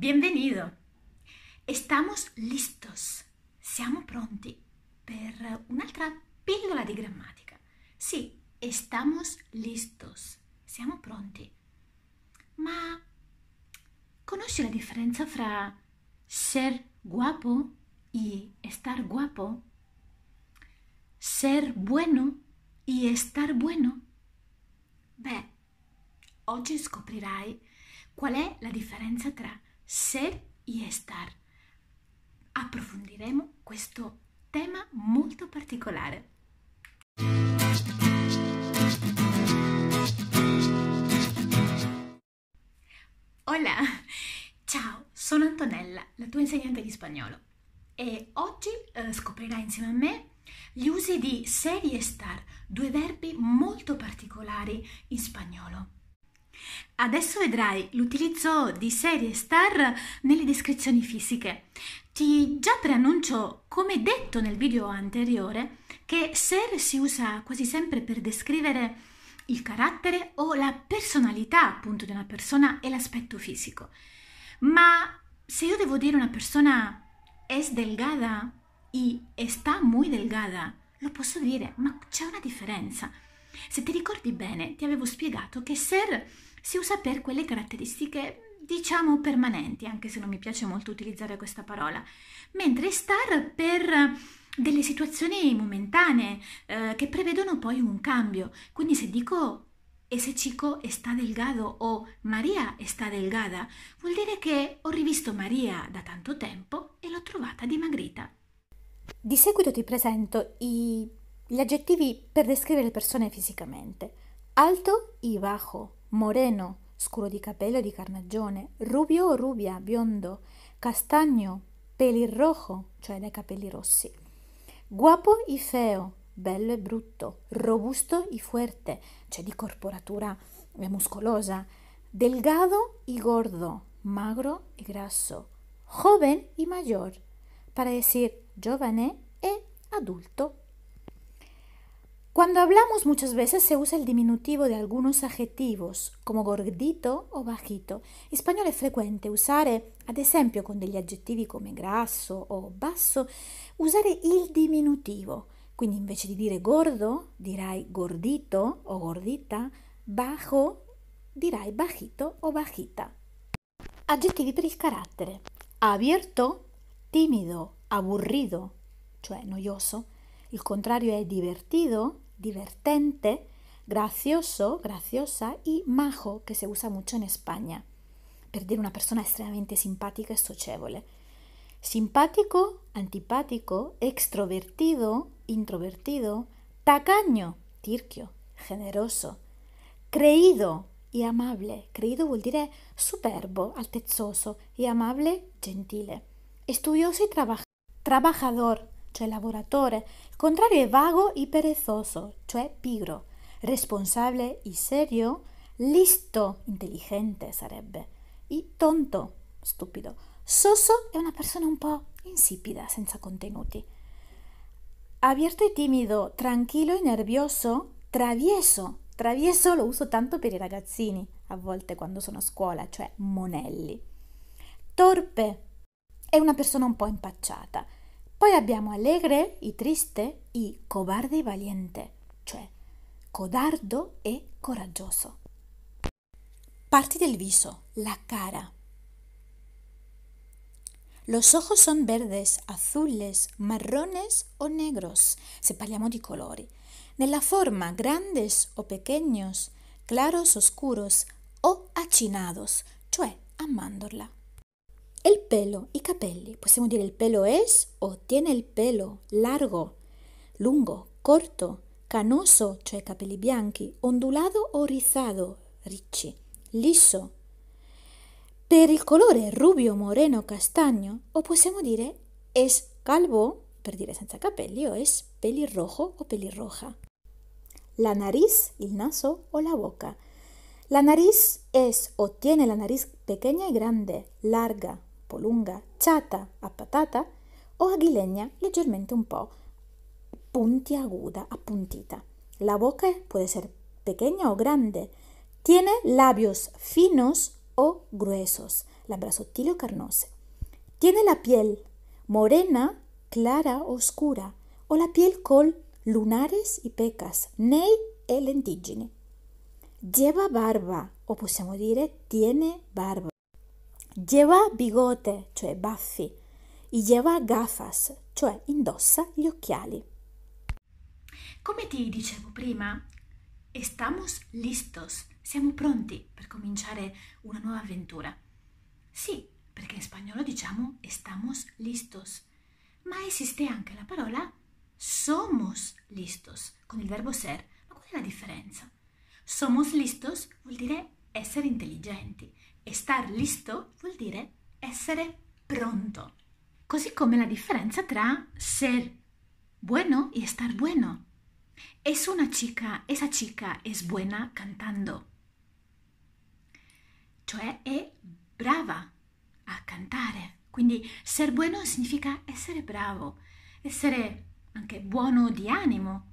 Bienvenido. Estamos listos. Siamo pronti per un'altra pillola di grammatica. Sì, estamos listos. Siamo pronti. Ma conosci la differenza fra ser guapo e estar guapo? Ser bueno e estar bueno? Beh, oggi scoprirai qual è la differenza tra ser y estar. Approfondiremo questo tema molto particolare. Hola! Ciao, sono Antonella, la tua insegnante di spagnolo e oggi eh, scoprirai insieme a me gli usi di ser y estar, due verbi molto particolari in spagnolo. Adesso vedrai l'utilizzo di serie star nelle descrizioni fisiche. Ti già preannuncio, come detto nel video anteriore, che ser si usa quasi sempre per descrivere il carattere o la personalità appunto di una persona e l'aspetto fisico. Ma se io devo dire una persona es delgada y está muy delgada, lo posso dire, ma c'è una differenza. Se ti ricordi bene, ti avevo spiegato che ser si usa per quelle caratteristiche diciamo permanenti, anche se non mi piace molto utilizzare questa parola, mentre star per delle situazioni momentanee eh, che prevedono poi un cambio. Quindi se dico ese chico está delgado o Maria está delgada, vuol dire che ho rivisto Maria da tanto tempo e l'ho trovata dimagrita. Di seguito ti presento i... gli aggettivi per descrivere le persone fisicamente. Alto e bajo moreno, scuro di capello e di carnagione, rubio o rubia, biondo, castagno, pelirrojo, cioè dai capelli rossi, guapo e feo, bello e brutto, robusto e fuerte, cioè di corporatura eh, muscolosa, delgado e gordo, magro e grasso, joven e mayor, para decir giovane e adulto Cuando hablamos muchas veces se usa el diminutivo de algunos adjettivos, come gordito o bajito. In spagnolo è frequente usare, eh, ad esempio con degli aggettivi come grasso o basso, usare il diminutivo. Quindi invece di dire gordo, dirai gordito o gordita, bajo, dirai bajito o bajita. Aggettivi per il carattere. Abierto, timido, aburrido, cioè noioso El contrario es divertido, divertente, gracioso, graciosa y majo, que se usa mucho en España, Perder una persona extremadamente simpática y socievole. Simpático, antipático, extrovertido, introvertido, tacaño, tirquio, generoso, creído y amable. Creído vuol dire superbo, altezzoso y amable, gentile. Estudioso y trabajador, cioè lavoratore, il contrario è vago e perezoso, cioè pigro, responsabile e serio, listo, intelligente sarebbe, e tonto, stupido. Soso è una persona un po' insipida, senza contenuti. Abierto e timido, tranquillo e nervioso, travieso. Travieso lo uso tanto per i ragazzini, a volte quando sono a scuola, cioè monelli. Torpe è una persona un po' impacciata Poi abbiamo allegre y e triste y e cobarde y e valiente, cioè codardo e coraggioso. Parti del viso, la cara. Los ojos son verdes, azules, marrones o negros, se parliamo di colori. Nella forma, grandes o pequeños, claros, oscuros o achinados, cioè a mandorla. El pelo, y capelli. Possiamo pues decir el pelo es o tiene el pelo largo, lungo, corto, canoso, cioè capelli bianchi, ondulado o rizado, ricci, liso. Per il colore rubio, moreno, castaño o podemos decir es calvo, per dire senza capelli, o es pelirrojo o pelirroja. La nariz, el naso o la boca. La nariz es o tiene la nariz pequeña y grande, larga, polunga, chata, a patata, o aguileña, leggermente un po' puntiaguda, apuntita. La boca puede ser pequeña o grande. Tiene labios finos o gruesos, labra sotil o carnosa. Tiene la piel morena, clara o oscura, o la piel con lunares y pecas, ney e lentigini. Lleva barba, o podemos dire tiene barba. Lleva bigote, cioè baffi, e lleva gafas, cioè indossa gli occhiali. Come ti dicevo prima, estamos listos, siamo pronti per cominciare una nuova avventura. Sì, perché in spagnolo diciamo estamos listos, ma esiste anche la parola somos listos con il verbo ser. Ma qual è la differenza? Somos listos vuol dire essere intelligenti e star listo vuol dire essere pronto. Così come la differenza tra ser bueno y estar bueno. Es una chica, esa chica es buena cantando. Cioè è brava a cantare. Quindi ser bueno significa essere bravo, essere anche buono di animo.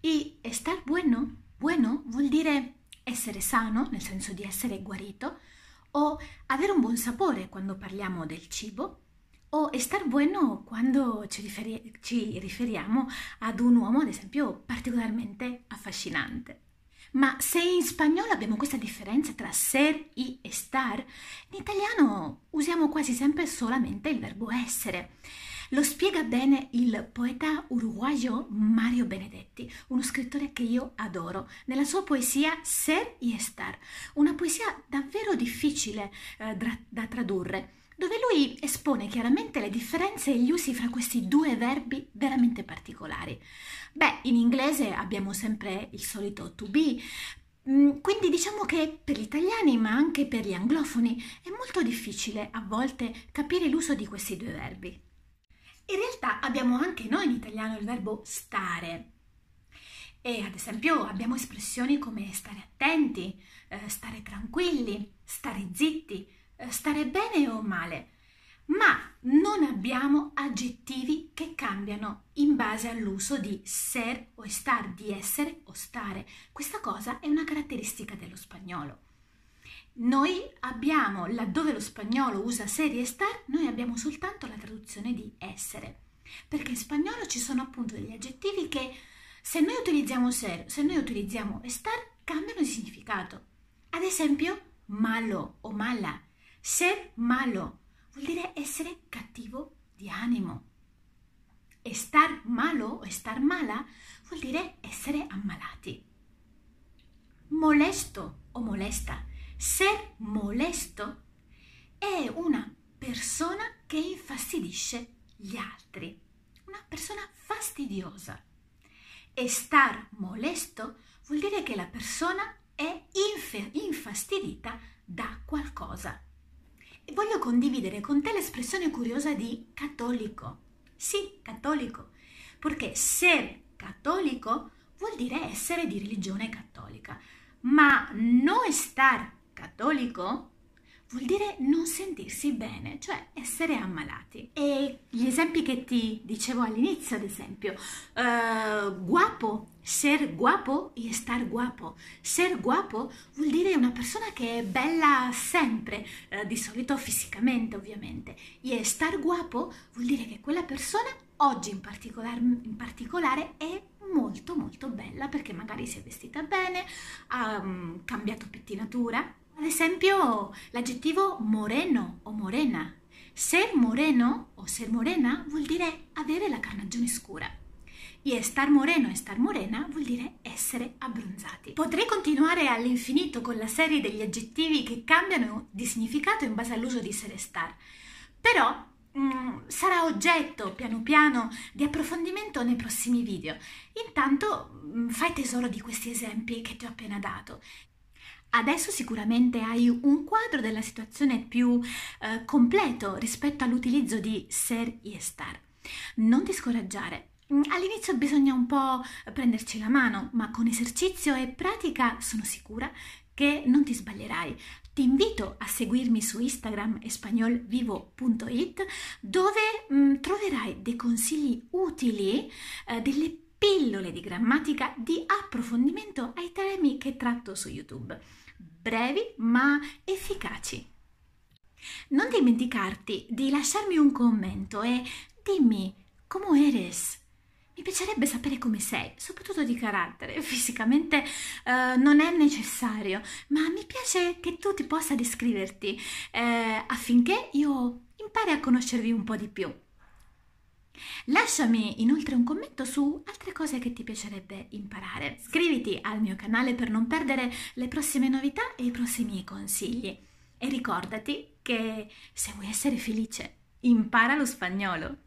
E estar bueno, bueno vuol dire essere sano, nel senso di essere guarito, o avere un buon sapore quando parliamo del cibo, o star bueno quando ci, riferi- ci riferiamo ad un uomo, ad esempio, particolarmente affascinante. Ma se in spagnolo abbiamo questa differenza tra ser e estar, in italiano usiamo quasi sempre solamente il verbo essere. Lo spiega bene il poeta uruguayo Mario Benedetti, uno scrittore che io adoro, nella sua poesia Ser y Estar, una poesia davvero difficile eh, da, da tradurre dove lui espone chiaramente le differenze e gli usi fra questi due verbi veramente particolari. Beh, in inglese abbiamo sempre il solito to be, mm, quindi diciamo che per gli italiani, ma anche per gli anglofoni, è molto difficile a volte capire l'uso di questi due verbi. In realtà abbiamo anche noi in italiano il verbo stare. E ad esempio abbiamo espressioni come stare attenti, eh, stare tranquilli, stare zitti, eh, stare bene o male, ma non abbiamo aggettivi che cambiano in base all'uso di ser o star, di essere o stare. Questa cosa è una caratteristica dello spagnolo. Noi abbiamo, laddove lo spagnolo usa serie star, noi abbiamo soltanto la traduzione di essere, perché in spagnolo ci sono appunto degli aggettivi che se noi utilizziamo ser, se noi utilizziamo estar, cambiano di significato. Ad esempio, malo o mala. Ser malo vuol dire essere cattivo di animo. E star malo o star mala vuol dire essere ammalati. Molesto o molesta Ser molesto è una persona che infastidisce gli altri, una persona fastidiosa. E star molesto vuol dire che la persona è inf- infastidita da qualcosa. E voglio condividere con te l'espressione curiosa di cattolico. Sì, cattolico, perché ser cattolico vuol dire essere di religione cattolica, ma non star cattolico vuol dire non sentirsi bene, cioè essere ammalati. E gli esempi che ti dicevo all'inizio, ad esempio, uh, guapo, ser guapo e star guapo. Ser guapo vuol dire una persona che è bella sempre, uh, di solito fisicamente ovviamente, e star guapo vuol dire che quella persona oggi in, particolar, in particolare è molto molto bella perché magari si è vestita bene, ha um, cambiato pettinatura, ad esempio, l'aggettivo moreno o morena. Ser moreno o ser morena vuol dire avere la carnagione scura. E star moreno e star morena vuol dire essere abbronzati. Potrei continuare all'infinito con la serie degli aggettivi che cambiano di significato in base all'uso di ser e star, però mh, mm, sarà oggetto piano piano di approfondimento nei prossimi video. Intanto mh, mm, fai tesoro di questi esempi che ti ho appena dato Adesso sicuramente hai un quadro della situazione più eh, completo rispetto all'utilizzo di ser e estar. Non ti scoraggiare. Mm, all'inizio bisogna un po' prenderci la mano, ma con esercizio e pratica sono sicura che non ti sbaglierai. Ti invito a seguirmi su Instagram espagnolvivo.it dove mh, mm, troverai dei consigli utili, eh, delle pillole di grammatica di approfondimento ai temi che tratto su YouTube, brevi ma efficaci. Non dimenticarti di lasciarmi un commento e dimmi come eres. Mi piacerebbe sapere come sei, soprattutto di carattere. Fisicamente eh, non è necessario, ma mi piace che tu ti possa descriverti eh, affinché io impari a conoscervi un po' di più. Lasciami inoltre un commento su altre cose che ti piacerebbe imparare. Iscriviti al mio canale per non perdere le prossime novità e i prossimi consigli. E ricordati che se vuoi essere felice, impara lo spagnolo.